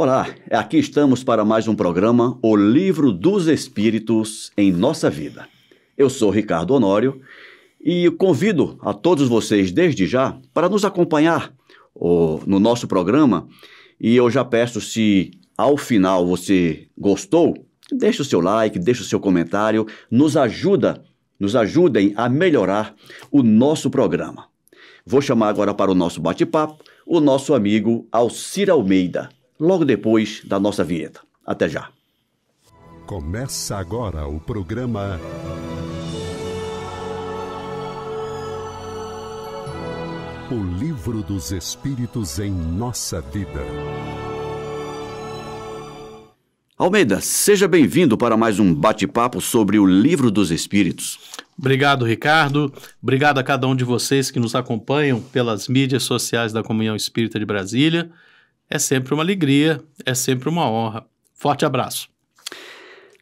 Olá, aqui estamos para mais um programa O Livro dos Espíritos em Nossa Vida. Eu sou Ricardo Honório e convido a todos vocês desde já para nos acompanhar no nosso programa. E eu já peço, se ao final você gostou, deixe o seu like, deixe o seu comentário, nos ajuda, nos ajudem a melhorar o nosso programa. Vou chamar agora para o nosso bate-papo o nosso amigo Alcir Almeida logo depois da nossa vinheta. Até já. Começa agora o programa O Livro dos Espíritos em Nossa Vida. Almeida, seja bem-vindo para mais um bate-papo sobre o Livro dos Espíritos. Obrigado, Ricardo. Obrigado a cada um de vocês que nos acompanham pelas mídias sociais da Comunhão Espírita de Brasília. É sempre uma alegria, é sempre uma honra. Forte abraço.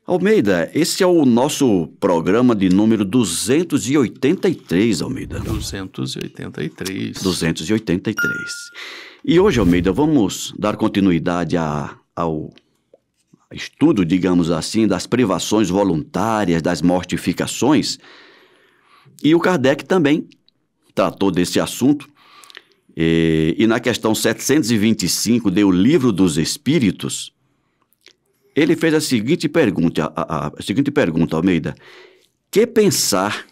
Almeida, esse é o nosso programa de número 283, Almeida. 283. 283. E hoje, Almeida, vamos dar continuidade a, ao estudo, digamos assim, das privações voluntárias, das mortificações. E o Kardec também tratou desse assunto e, e na questão 725 de O Livro dos Espíritos, ele fez a seguinte pergunta, a, a, a seguinte pergunta, Almeida: que pensar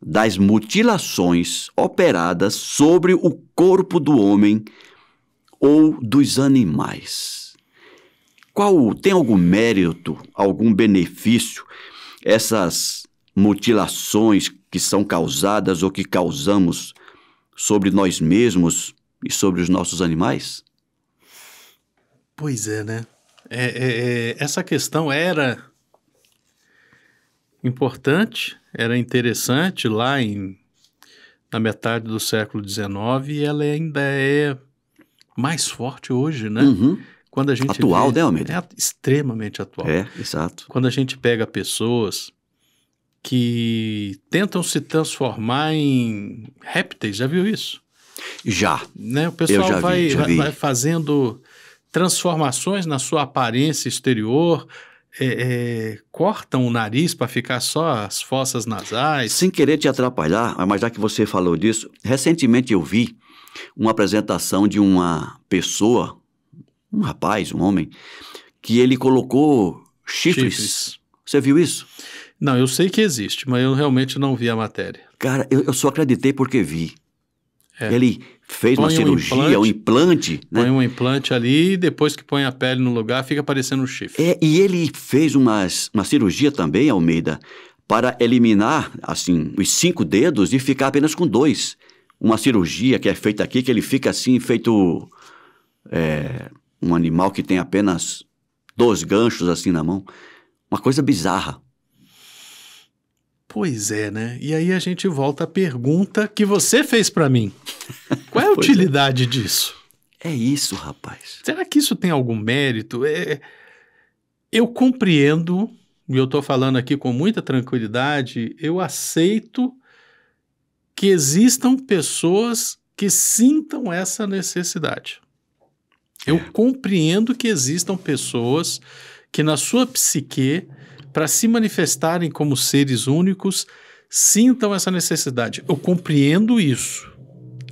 das mutilações operadas sobre o corpo do homem ou dos animais? Qual tem algum mérito, algum benefício essas mutilações que são causadas ou que causamos sobre nós mesmos e sobre os nossos animais? Pois é, né? É, é, é, essa questão era importante, era interessante lá em, na metade do século XIX e ela ainda é mais forte hoje, né? Uhum. Quando a gente atual, vê, né, Almeida? É extremamente atual. É, exato. Quando a gente pega pessoas que tentam se transformar em répteis. Já viu isso? Já. Né? O pessoal já vai, vi, vai, vai, fazendo transformações na sua aparência exterior. É, é, cortam o nariz para ficar só as fossas nasais. Sem querer te atrapalhar, mas já que você falou disso, recentemente eu vi uma apresentação de uma pessoa, um rapaz, um homem, que ele colocou chifres. chifres. Você viu isso? Não, eu sei que existe, mas eu realmente não vi a matéria. Cara, eu, eu só acreditei porque vi. É. Ele fez põe uma cirurgia, um implante, um implante né? põe um implante ali e depois que põe a pele no lugar fica parecendo um chifre. É, e ele fez umas, uma cirurgia também, Almeida, para eliminar assim os cinco dedos e ficar apenas com dois. Uma cirurgia que é feita aqui que ele fica assim feito é, um animal que tem apenas dois ganchos assim na mão, uma coisa bizarra. Pois é, né? E aí a gente volta à pergunta que você fez para mim. Qual é a é. utilidade é. disso? É isso, rapaz. Será que isso tem algum mérito? É... Eu compreendo, e eu estou falando aqui com muita tranquilidade, eu aceito que existam pessoas que sintam essa necessidade. Eu é. compreendo que existam pessoas que na sua psique para se manifestarem como seres únicos, sintam essa necessidade. Eu compreendo isso.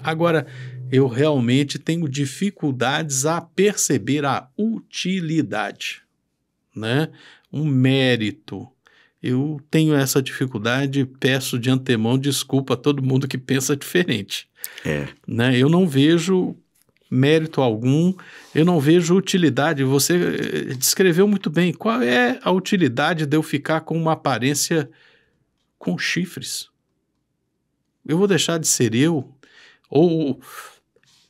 Agora, eu realmente tenho dificuldades a perceber a utilidade, né? Um mérito. Eu tenho essa dificuldade, peço de antemão desculpa a todo mundo que pensa diferente. É. Né? Eu não vejo mérito algum. Eu não vejo utilidade. Você eh, eh, descreveu muito bem. Qual é a utilidade de eu ficar com uma aparência com chifres? Eu vou deixar de ser eu? Ou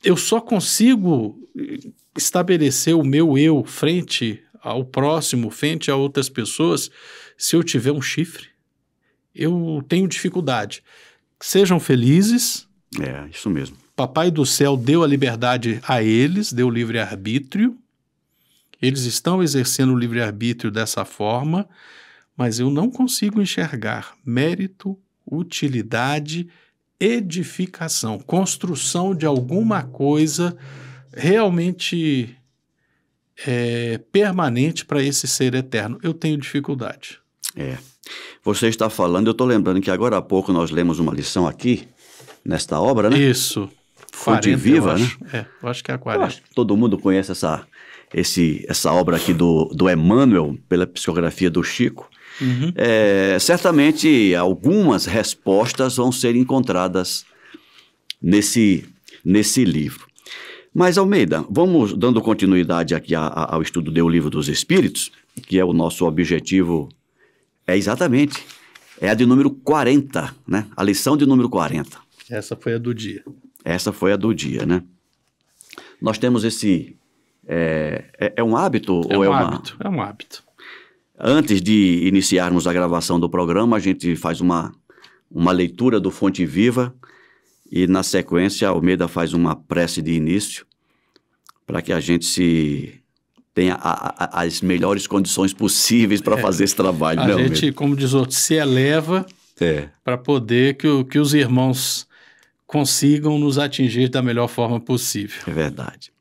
eu só consigo eh, estabelecer o meu eu frente ao próximo, frente a outras pessoas, se eu tiver um chifre? Eu tenho dificuldade. Sejam felizes. É, isso mesmo. Papai do céu deu a liberdade a eles, deu livre-arbítrio. Eles estão exercendo o livre-arbítrio dessa forma, mas eu não consigo enxergar mérito, utilidade, edificação, construção de alguma coisa realmente é, permanente para esse ser eterno. Eu tenho dificuldade. É. Você está falando, eu estou lembrando que agora há pouco nós lemos uma lição aqui, nesta obra, né? Isso. Fonte Viva, eu acho. né? É, eu acho que é a 40. Eu acho que todo mundo conhece essa, esse, essa obra aqui do, do Emmanuel, pela psicografia do Chico. Uhum. É, certamente algumas respostas vão ser encontradas nesse, nesse livro. Mas, Almeida, vamos dando continuidade aqui a, a, ao estudo do Livro dos Espíritos, que é o nosso objetivo, é exatamente, é a de número 40, né? A lição de número 40. Essa foi a do dia. Essa foi a do dia, né? Nós temos esse. É, é, é um hábito é ou um é um hábito? Uma... É um hábito. Antes de iniciarmos a gravação do programa, a gente faz uma, uma leitura do Fonte Viva e, na sequência, Almeida faz uma prece de início para que a gente se tenha a, a, as melhores condições possíveis para é, fazer esse trabalho. A né, gente, como diz outro, se eleva é. para poder que, que os irmãos consigam nos atingir da melhor forma possível. É verdade.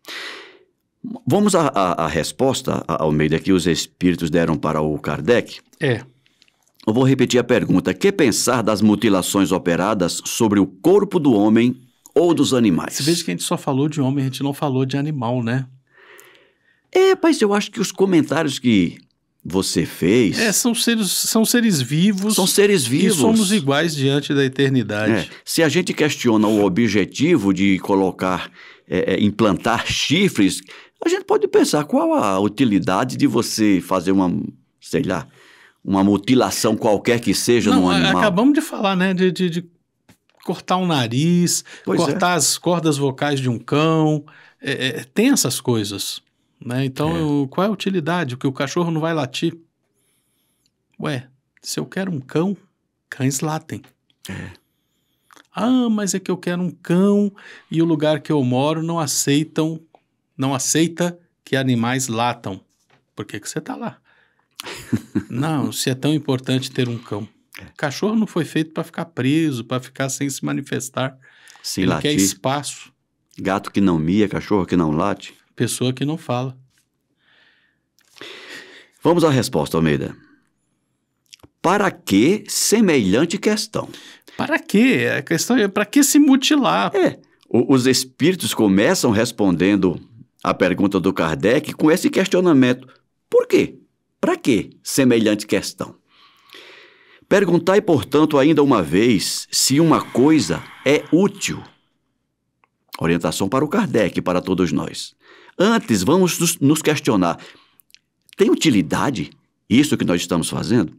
Vamos à, à, à resposta, Almeida, que os espíritos deram para o Kardec? É. Eu vou repetir a pergunta. Que pensar das mutilações operadas sobre o corpo do homem ou dos animais? Você veja que a gente só falou de homem, a gente não falou de animal, né? É, mas eu acho que os comentários que você fez. É, são seres, são seres vivos. São seres vivos. E somos iguais diante da eternidade. É. Se a gente questiona o objetivo de colocar, é, é, implantar chifres, a gente pode pensar qual a utilidade de você fazer uma, sei lá, uma mutilação qualquer que seja Não, num animal. Acabamos de falar, né, de, de, de cortar o um nariz, pois é. cortar as cordas vocais de um cão. É, tem essas coisas. Né? Então, é. eu, qual é a utilidade? Que o cachorro não vai latir. Ué, se eu quero um cão, cães latem. É. Ah, mas é que eu quero um cão e o lugar que eu moro não aceitam, não aceita que animais latam. Por que, que você está lá? não, se é tão importante ter um cão. É. Cachorro não foi feito para ficar preso, para ficar sem se manifestar. Sem Ele latir. quer espaço. Gato que não mia, cachorro que não late pessoa que não fala. Vamos à resposta, Almeida. Para que semelhante questão? Para que? A questão é para que se mutilar? É. O, os espíritos começam respondendo a pergunta do Kardec com esse questionamento: por quê? Para que semelhante questão? Perguntai, portanto, ainda uma vez se uma coisa é útil. Orientação para o Kardec para todos nós. Antes, vamos nos questionar: tem utilidade isso que nós estamos fazendo?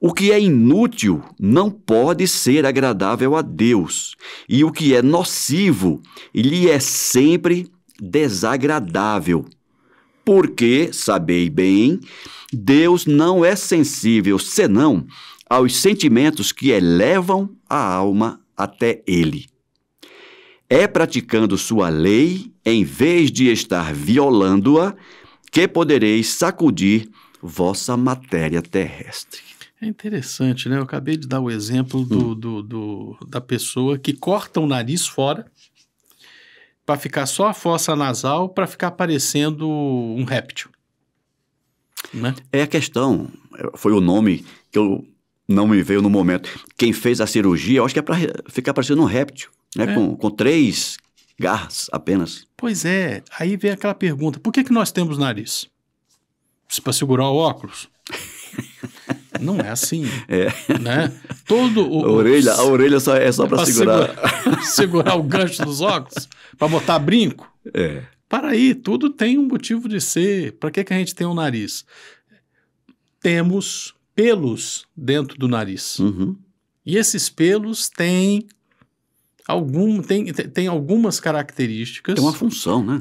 O que é inútil não pode ser agradável a Deus, e o que é nocivo lhe é sempre desagradável. Porque, sabei bem, Deus não é sensível senão aos sentimentos que elevam a alma até Ele. É praticando sua lei, em vez de estar violando-a, que podereis sacudir vossa matéria terrestre. É interessante, né? Eu acabei de dar o exemplo do, hum. do, do da pessoa que corta o nariz fora para ficar só a fossa nasal para ficar parecendo um réptil. Né? É a questão, é, foi o nome que eu não me veio no momento. Quem fez a cirurgia, eu acho que é para ficar parecendo um réptil, né? É. Com, com três garras apenas. Pois é, aí vem aquela pergunta: por que, que nós temos nariz? Para segurar o óculos? Não é assim. É. Né? Todo o, a orelha, a orelha só é só é para segurar. segurar. segurar o gancho dos óculos, para botar brinco. É. Para aí, tudo tem um motivo de ser. Para que, que a gente tem um nariz? Temos pelos dentro do nariz. Uhum. E esses pelos têm algum, tem, tem algumas características. Tem uma função, né?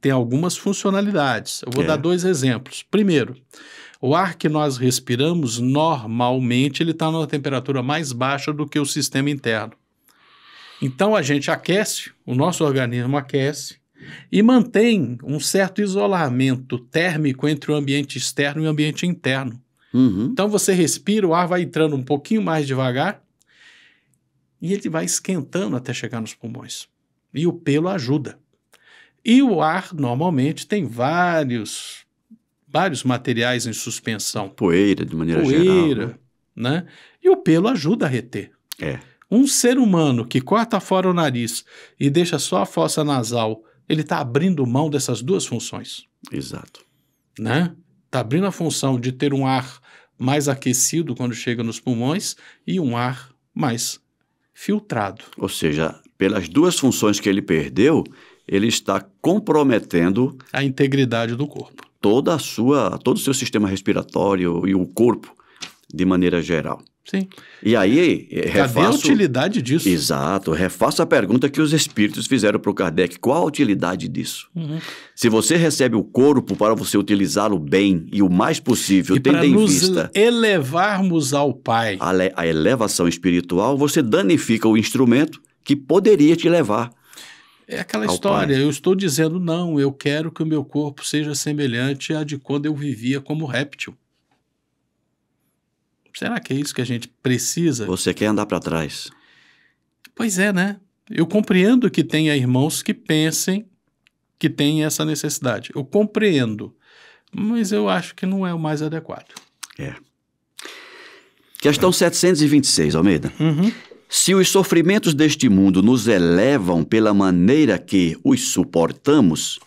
Tem algumas funcionalidades. Eu vou é. dar dois exemplos. Primeiro, o ar que nós respiramos, normalmente, ele está numa temperatura mais baixa do que o sistema interno. Então a gente aquece, o nosso organismo aquece e mantém um certo isolamento térmico entre o ambiente externo e o ambiente interno. Uhum. Então você respira, o ar vai entrando um pouquinho mais devagar e ele vai esquentando até chegar nos pulmões. E o pelo ajuda. E o ar normalmente tem vários vários materiais em suspensão. Poeira, de maneira Poeira, geral. né? né? E o pelo ajuda a reter. É. Um ser humano que corta fora o nariz e deixa só a fossa nasal, ele está abrindo mão dessas duas funções. Exato. Né? Está abrindo a função de ter um ar mais aquecido quando chega nos pulmões e um ar mais filtrado. Ou seja, pelas duas funções que ele perdeu, ele está comprometendo a integridade do corpo. Toda a sua, todo o seu sistema respiratório e o corpo de maneira geral. Sim. E aí, refaço... Cadê a eh, utilidade disso? Exato. Refaço a pergunta que os espíritos fizeram para o Kardec. Qual a utilidade disso? Uhum. Se você recebe o corpo para você utilizá-lo bem e o mais possível, e tendo em nos vista... elevarmos ao Pai. A, a elevação espiritual, você danifica o instrumento que poderia te levar é aquela história, pai. eu estou dizendo não, eu quero que o meu corpo seja semelhante a de quando eu vivia como réptil. Será que é isso que a gente precisa? Você quer andar para trás. Pois é, né? Eu compreendo que tenha irmãos que pensem que tem essa necessidade. Eu compreendo. Mas eu acho que não é o mais adequado. É. Questão 726, Almeida. Uhum. Se os sofrimentos deste mundo nos elevam pela maneira que os suportamos,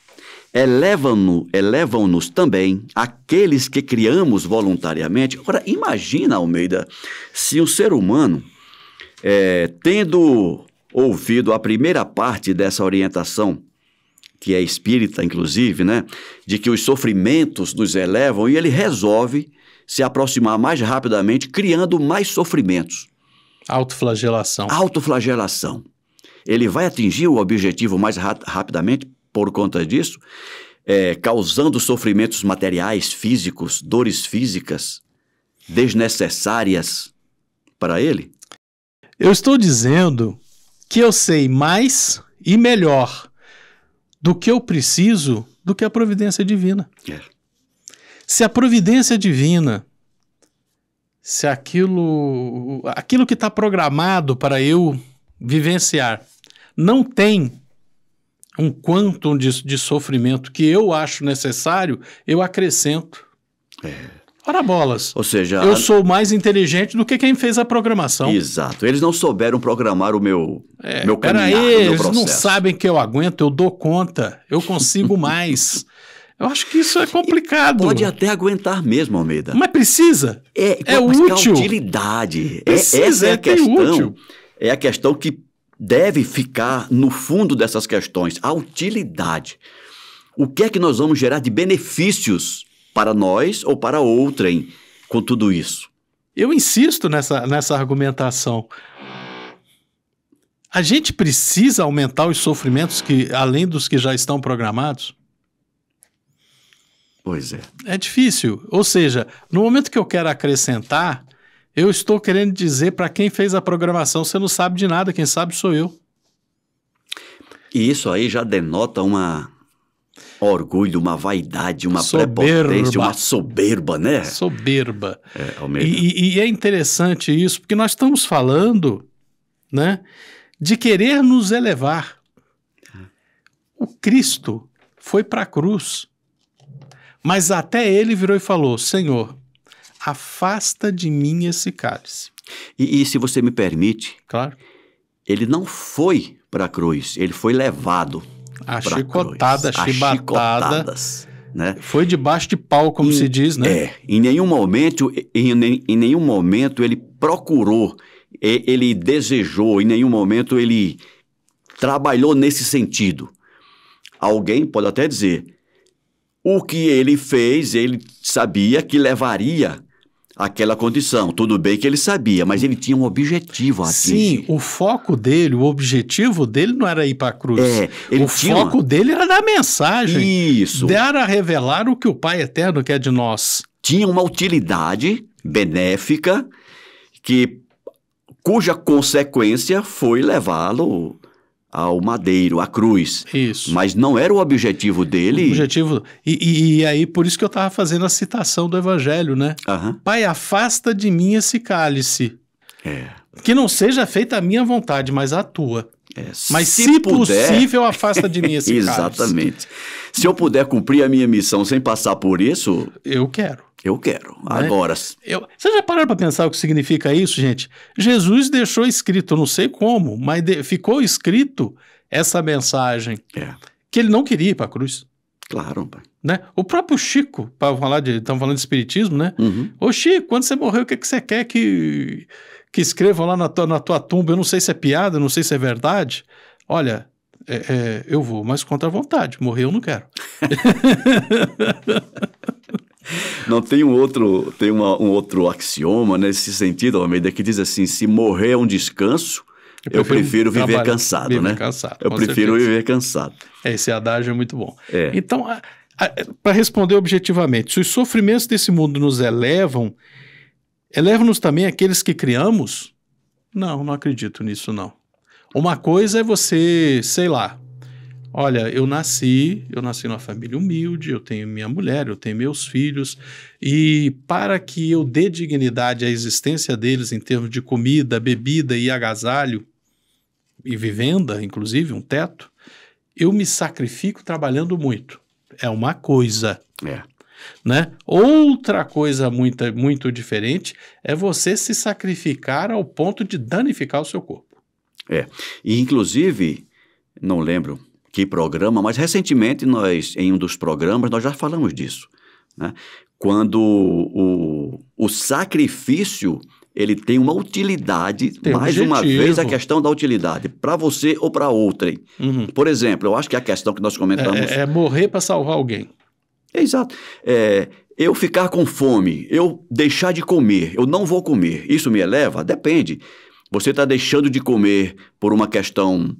elevam-nos elevam também aqueles que criamos voluntariamente. Agora, imagina, Almeida, se um ser humano, é, tendo ouvido a primeira parte dessa orientação, que é espírita, inclusive, né, de que os sofrimentos nos elevam, e ele resolve se aproximar mais rapidamente, criando mais sofrimentos. Autoflagelação. Autoflagelação. Ele vai atingir o objetivo mais ra rapidamente? por conta disso, é, causando sofrimentos materiais, físicos, dores físicas desnecessárias para ele? Eu estou dizendo que eu sei mais e melhor do que eu preciso do que a providência divina. É. Se a providência divina, se aquilo, aquilo que está programado para eu vivenciar não tem um quantum de, de sofrimento que eu acho necessário, eu acrescento. É. Para bolas. Ou seja, eu a... sou mais inteligente do que quem fez a programação. Exato. Eles não souberam programar o meu é, meu caminhar, aí, meu Eles não sabem que eu aguento, eu dou conta, eu consigo mais. Eu acho que isso é complicado. pode até aguentar mesmo, Almeida. Mas precisa. É, é útil. É utilidade. Precisa, é, essa é a é, questão. Útil. É a questão que deve ficar no fundo dessas questões, a utilidade. O que é que nós vamos gerar de benefícios para nós ou para outrem com tudo isso? Eu insisto nessa, nessa argumentação. A gente precisa aumentar os sofrimentos que além dos que já estão programados? Pois é. É difícil. Ou seja, no momento que eu quero acrescentar, eu estou querendo dizer para quem fez a programação, você não sabe de nada, quem sabe sou eu. E isso aí já denota uma orgulho, uma vaidade, uma soberba. prepotência, uma soberba, né? Soberba. É, e, e é interessante isso, porque nós estamos falando, né, de querer nos elevar. O Cristo foi para a cruz, mas até ele virou e falou: Senhor, afasta de mim esse cálice. E, e se você me permite, claro. ele não foi para a cruz, ele foi levado. A chicotada, cruz. a chibatada. Né? Foi debaixo de pau, como em, se diz, né? É, em nenhum momento, em, em nenhum momento ele procurou, ele desejou, em nenhum momento ele trabalhou nesse sentido. Alguém pode até dizer, o que ele fez, ele sabia que levaria aquela condição. Tudo bem que ele sabia, mas ele tinha um objetivo a Sim, o foco dele, o objetivo dele não era ir para a cruz. É, o foco dele era dar mensagem. Isso. Era revelar o que o Pai Eterno quer de nós. Tinha uma utilidade benéfica que cuja consequência foi levá-lo ao madeiro, à cruz. Isso. Mas não era o objetivo dele. O objetivo. E, e, e aí, por isso que eu estava fazendo a citação do Evangelho, né? Uhum. Pai, afasta de mim esse cálice. É. Que não seja feita a minha vontade, mas a tua. É, Mas, se, se puder, possível, afasta de mim esse Exatamente. Carlos. Se eu puder cumprir a minha missão sem passar por isso. Eu quero. Eu quero. Né? Agora. Eu, você já pararam para pensar o que significa isso, gente? Jesus deixou escrito, não sei como, mas de, ficou escrito essa mensagem. É. Que ele não queria ir para a cruz. Claro, pai. Né? O próprio Chico, para falar de. Estamos falando de espiritismo, né? Uhum. Ô, Chico, quando você morreu, o que, que você quer que que escrevam lá na tua, na tua tumba, eu não sei se é piada, não sei se é verdade. Olha, é, é, eu vou, mas contra a vontade. Morrer eu não quero. não tem um outro, tem uma, um outro axioma nesse sentido, Almeida, que diz assim: se morrer é um descanso, eu, eu prefiro, prefiro viver cansado, viver né? Cansado, eu prefiro certeza. viver cansado. É, esse adágio é muito bom. É. Então, para responder objetivamente, se os sofrimentos desse mundo nos elevam, Eleva-nos também aqueles que criamos? Não, não acredito nisso, não. Uma coisa é você, sei lá, olha, eu nasci, eu nasci numa família humilde, eu tenho minha mulher, eu tenho meus filhos, e para que eu dê dignidade à existência deles em termos de comida, bebida e agasalho, e vivenda, inclusive, um teto, eu me sacrifico trabalhando muito. É uma coisa. É né? Outra coisa muito, muito diferente é você se sacrificar ao ponto de danificar o seu corpo. É, e inclusive, não lembro que programa, mas recentemente nós, em um dos programas, nós já falamos disso, né? Quando o, o sacrifício ele tem uma utilidade, tem mais objetivo. uma vez a questão da utilidade, para você ou para outrem. Uhum. Por exemplo, eu acho que a questão que nós comentamos. É, é, é morrer para salvar alguém. É exato. É, eu ficar com fome, eu deixar de comer, eu não vou comer, isso me eleva? Depende. Você está deixando de comer por uma questão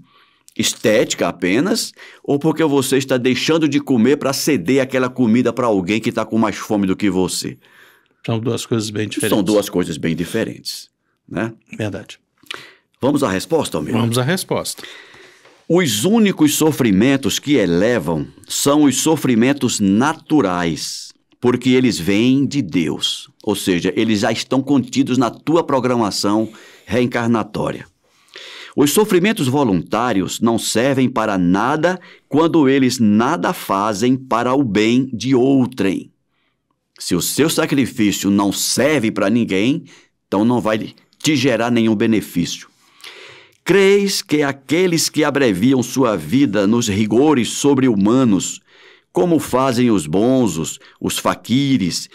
estética apenas, ou porque você está deixando de comer para ceder aquela comida para alguém que está com mais fome do que você? São duas coisas bem diferentes. São duas coisas bem diferentes, né? Verdade. Vamos à resposta, Almir? Vamos à resposta. Os únicos sofrimentos que elevam são os sofrimentos naturais, porque eles vêm de Deus, ou seja, eles já estão contidos na tua programação reencarnatória. Os sofrimentos voluntários não servem para nada quando eles nada fazem para o bem de outrem. Se o seu sacrifício não serve para ninguém, então não vai te gerar nenhum benefício. Creis que aqueles que abreviam sua vida nos rigores sobre-humanos, como fazem os bonzos, os faquires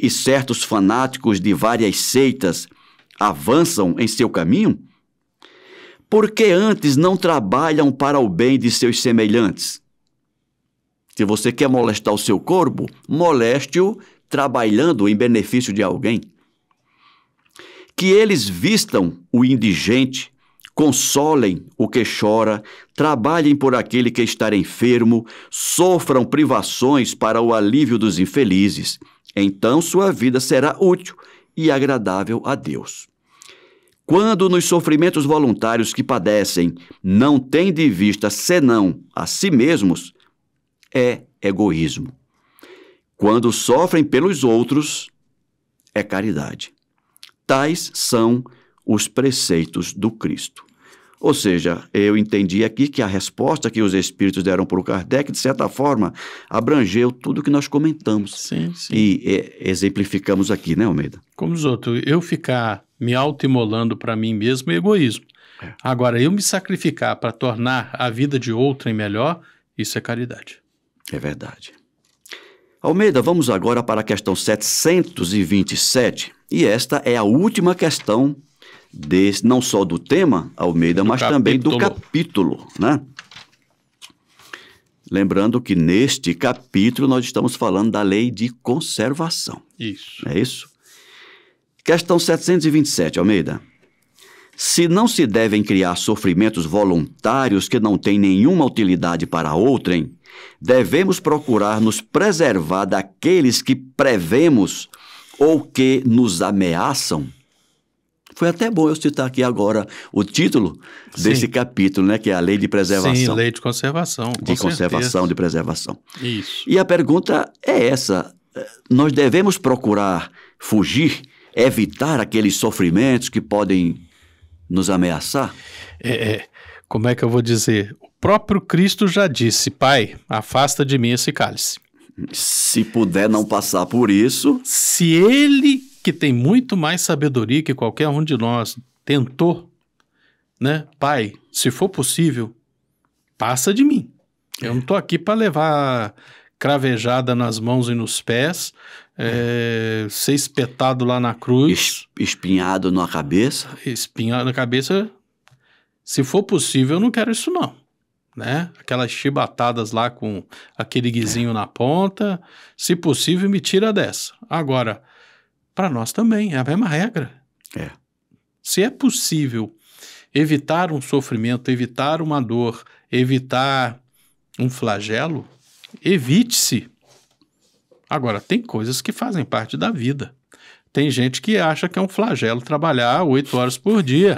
e certos fanáticos de várias seitas, avançam em seu caminho? Porque antes não trabalham para o bem de seus semelhantes? Se você quer molestar o seu corpo, moleste-o trabalhando em benefício de alguém. Que eles vistam o indigente, Consolem o que chora, trabalhem por aquele que está enfermo, sofram privações para o alívio dos infelizes. Então sua vida será útil e agradável a Deus. Quando nos sofrimentos voluntários que padecem não têm de vista senão a si mesmos, é egoísmo. Quando sofrem pelos outros, é caridade. Tais são os preceitos do Cristo. Ou seja, eu entendi aqui que a resposta que os espíritos deram para o Kardec, de certa forma, abrangeu tudo que nós comentamos. Sim, sim. E é, exemplificamos aqui, né, Almeida? Como os outros, eu ficar me auto-imolando para mim mesmo é egoísmo. É. Agora, eu me sacrificar para tornar a vida de outrem melhor, isso é caridade. É verdade. Almeida, vamos agora para a questão 727, e esta é a última questão desse, não só do tema, Almeida, do mas capítulo. também do capítulo, né? Lembrando que neste capítulo nós estamos falando da lei de conservação. Isso. É isso? Questão 727, Almeida. Se não se devem criar sofrimentos voluntários que não têm nenhuma utilidade para outrem, devemos procurar nos preservar daqueles que prevemos ou que nos ameaçam? Foi até bom eu citar aqui agora o título Sim. desse capítulo, né? Que é a Lei de Preservação. Sim, Lei de Conservação. De com conservação, certeza. de preservação. Isso. E a pergunta é essa: eh, nós devemos procurar fugir, evitar aqueles sofrimentos que podem nos ameaçar? É, é, como é que eu vou dizer? O próprio Cristo já disse: Pai, afasta de mim esse cálice. Se puder não passar por isso. Se ele que tem muito mais sabedoria que qualquer um de nós, tentou, né? Pai, se for possível, passa de mim. Eu não estou aqui para levar cravejada nas mãos e nos pés, é, ser espetado lá na cruz. Espinhado na cabeça. Espinhado na cabeça. Se for possível, eu não quero isso não. Né? Aquelas chibatadas lá com aquele guizinho é. na ponta. Se possível, me tira dessa. Agora, para nós também, é a mesma regra. É. Se é possível evitar um sofrimento, evitar uma dor, evitar um flagelo, evite-se. Agora, tem coisas que fazem parte da vida. Tem gente que acha que é um flagelo trabalhar oito horas por dia.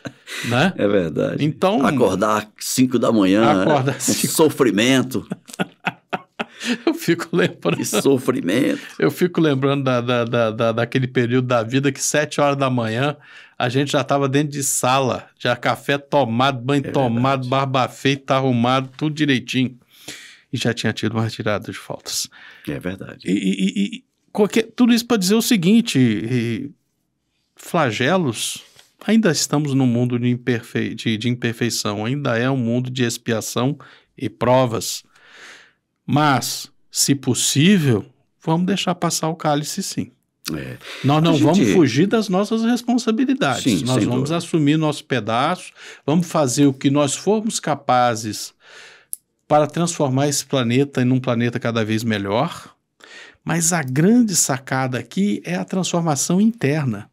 né? É verdade. Então, acordar cinco da manhã, acordar é, cinco. sofrimento. Eu fico lembrando. Que sofrimento. Eu fico lembrando da, da, da, da, daquele período da vida que sete horas da manhã a gente já estava dentro de sala, já café tomado, banho é tomado, verdade. barba feita, arrumado, tudo direitinho. E já tinha tido uma retirada de faltas. É verdade. E, e, e qualquer, tudo isso para dizer o seguinte: flagelos. Ainda estamos num mundo de, imperfei de, de imperfeição, ainda é um mundo de expiação e provas. Mas, se possível, vamos deixar passar o cálice sim. É. Nós não gente... vamos fugir das nossas responsabilidades. Sim, nós vamos assumir nosso pedaço, vamos fazer o que nós formos capazes para transformar esse planeta em um planeta cada vez melhor. Mas a grande sacada aqui é a transformação interna.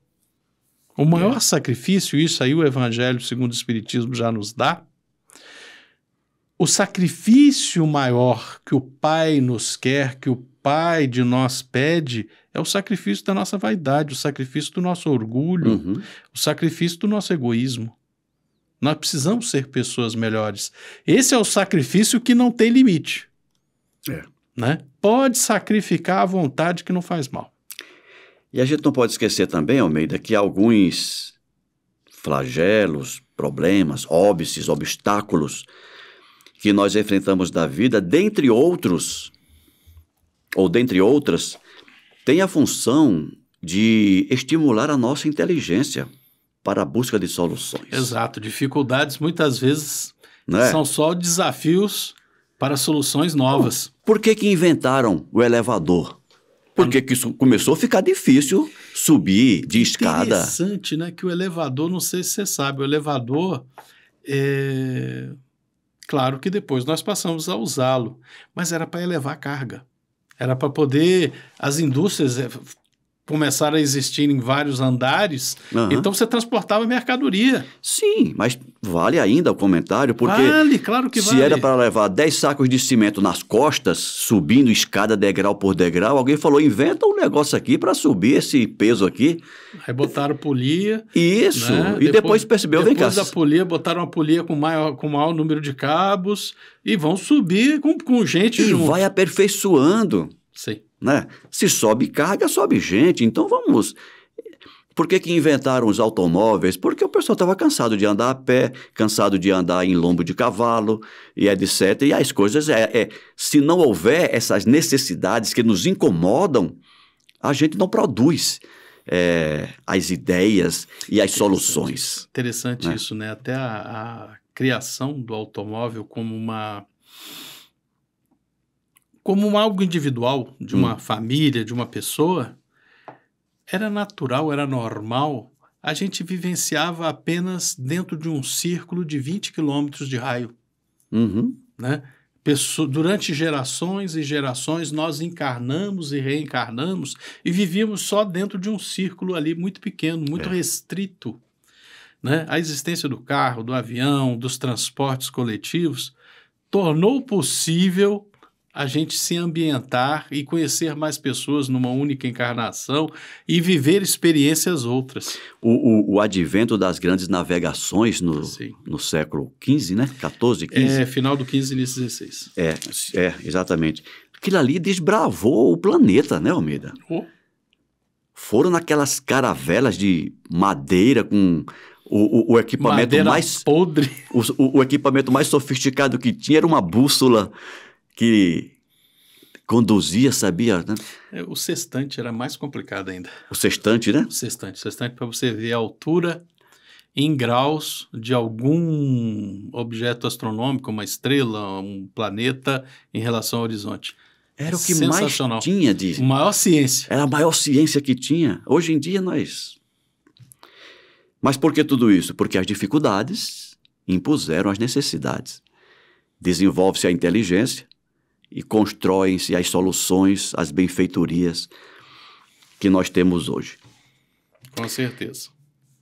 O maior é. sacrifício, isso aí o Evangelho segundo o Espiritismo já nos dá, o sacrifício maior que o Pai nos quer, que o Pai de nós pede, é o sacrifício da nossa vaidade, o sacrifício do nosso orgulho, uhum. o sacrifício do nosso egoísmo. Nós precisamos ser pessoas melhores. Esse é o sacrifício que não tem limite. É. Né? Pode sacrificar à vontade que não faz mal. E a gente não pode esquecer também, Almeida, que alguns flagelos, problemas, óbices, obstáculos que nós enfrentamos da vida, dentre outros, ou dentre outras, tem a função de estimular a nossa inteligência para a busca de soluções. Exato, dificuldades muitas vezes né? são só desafios para soluções novas. Por que, que inventaram o elevador? Porque que isso começou a ficar difícil subir de escada. Interessante, né? Que o elevador, não sei se você sabe, o elevador é Claro que depois nós passamos a usá-lo, mas era para elevar a carga. Era para poder as indústrias eh, começaram a existir em vários andares, uhum. então você transportava mercadoria. Sim, mas vale ainda o comentário, porque vale, claro que se vale. era para levar 10 sacos de cimento nas costas, subindo escada degrau por degrau, alguém falou, inventa um negócio aqui para subir esse peso aqui. Aí botaram polia. Isso, né? e depois, depois percebeu, depois vem cá. Depois da polia, botaram uma polia com maior, com maior número de cabos e vão subir com, com gente E junto. vai aperfeiçoando. Sim. Né? Se sobe carga, sobe gente. Então vamos. Por que, que inventaram os automóveis? Porque o pessoal estava cansado de andar a pé, cansado de andar em lombo de cavalo e etc. E as coisas é, é se não houver essas necessidades que nos incomodam, a gente não produz. É, as ideias e as soluções. Interessante né? isso, né? Até a, a criação do automóvel como uma como algo individual de uma hum. família, de uma pessoa, era natural, era normal. A gente vivenciava apenas dentro de um círculo de 20 quilômetros de raio. Uhum. Né? Pesso durante gerações e gerações, nós encarnamos e reencarnamos e vivíamos só dentro de um círculo ali muito pequeno, muito é. restrito. Né? A existência do carro, do avião, dos transportes coletivos tornou possível a gente se ambientar e conhecer mais pessoas numa única encarnação e viver experiências outras. O, o, o advento das grandes navegações no, no século XV, né? 14, 15? É, final do 15 início 16. É, é, exatamente. Aquilo ali desbravou o planeta, né, Almeida? Oh. Foram naquelas caravelas de madeira com o, o, o, equipamento Madeira mais podre. O, o, equipamento mais sofisticado que tinha era uma bússola que conduzia, sabia, né? É, o sextante era mais complicado ainda. O sextante, né? O sextante. O sextante para você ver a altura em graus de algum objeto astronômico, uma estrela, um planeta, em relação ao horizonte. Era o que mais tinha de... Maior ciência. Era a maior ciência que tinha. Hoje em dia nós... Mas por que tudo isso? Porque as dificuldades impuseram as necessidades. Desenvolve-se a inteligência, e constroem-se as soluções, as benfeitorias que nós temos hoje. Com certeza.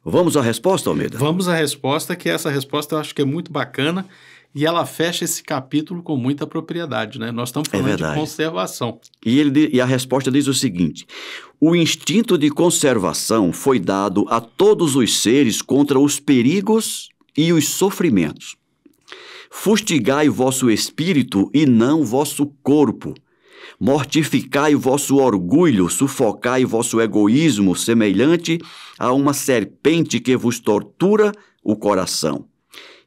Vamos à resposta, Almeida? Vamos à resposta, que essa resposta eu acho que é muito bacana e ela fecha esse capítulo com muita propriedade, né? Nós estamos é falando é de conservação. E, ele, e a resposta diz o seguinte: o instinto de conservação foi dado a todos os seres contra os perigos e os sofrimentos. Fustigai vosso espírito e não vosso corpo. Mortificai vosso orgulho, sufocai vosso egoísmo, semelhante a uma serpente que vos tortura o coração.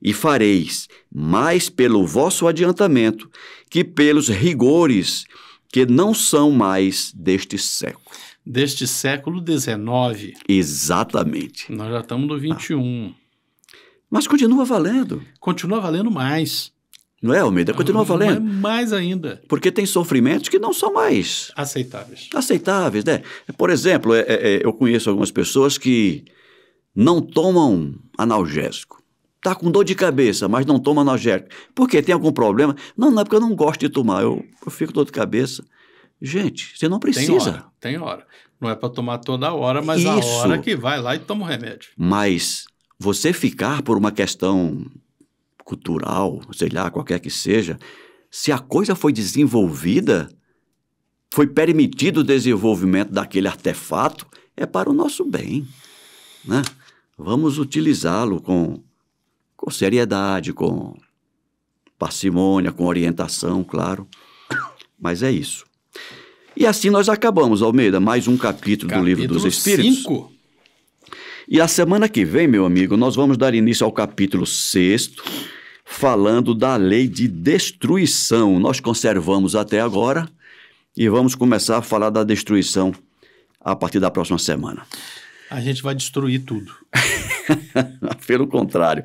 E fareis mais pelo vosso adiantamento que pelos rigores que não são mais deste século. Deste século XIX. Exatamente. Nós já estamos no 21. Ah. Mas continua valendo. Continua valendo mais. Não é, Almeida? Continua é valendo. Mais ainda. Porque tem sofrimentos que não são mais... Aceitáveis. Aceitáveis, né? Por exemplo, é, é, é eu conheço algumas pessoas que não tomam analgésico. Está com dor de cabeça, mas não toma analgésico. Por quê? Tem algum problema? Não, não é porque eu não gosto de tomar, eu, eu fico dor de cabeça. Gente, você não precisa. Tem hora, tem hora. Não é para tomar toda hora, mas Isso. a hora que vai lá e toma o remédio. Mas você ficar por uma questão cultural, sei lá, qualquer que seja, se a coisa foi desenvolvida, foi permitido o desenvolvimento daquele artefato, é para o nosso bem. Né? Vamos utilizá-lo com, com seriedade, com parcimônia, com orientação, claro. Mas é isso. E assim nós acabamos, Almeida, mais um capítulo, capítulo do Livro dos Espíritos. Cinco. E a semana que vem, meu amigo, nós vamos dar início ao capítulo 6, falando da lei de destruição. Nós conservamos até agora e vamos começar a falar da destruição a partir da próxima semana. A gente vai destruir tudo. Pelo contrário,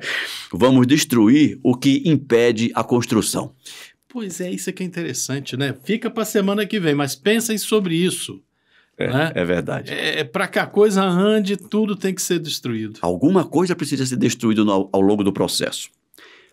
vamos destruir o que impede a construção. Pois é, isso é que é interessante, né? Fica para a semana que vem, mas pensem sobre isso. É, né? é verdade. É, é Para que a coisa ande, tudo tem que ser destruído. Alguma coisa precisa ser destruída ao, ao longo do processo.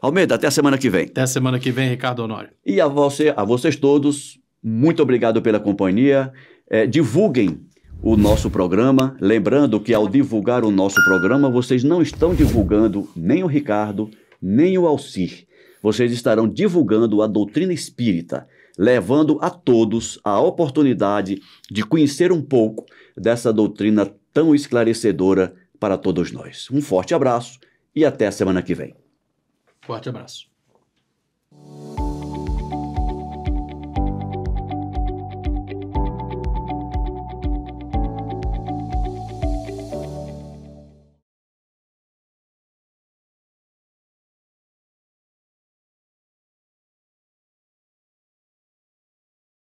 Almeida, até a semana que vem. Até a semana que vem, Ricardo Honório. E a, você, a vocês todos, muito obrigado pela companhia. É, divulguem o nosso programa. Lembrando que ao divulgar o nosso programa, vocês não estão divulgando nem o Ricardo, nem o Alcir. Vocês estarão divulgando a doutrina espírita levando a todos a oportunidade de conhecer um pouco dessa doutrina tão esclarecedora para todos nós. Um forte abraço e até a semana que vem. Forte abraço.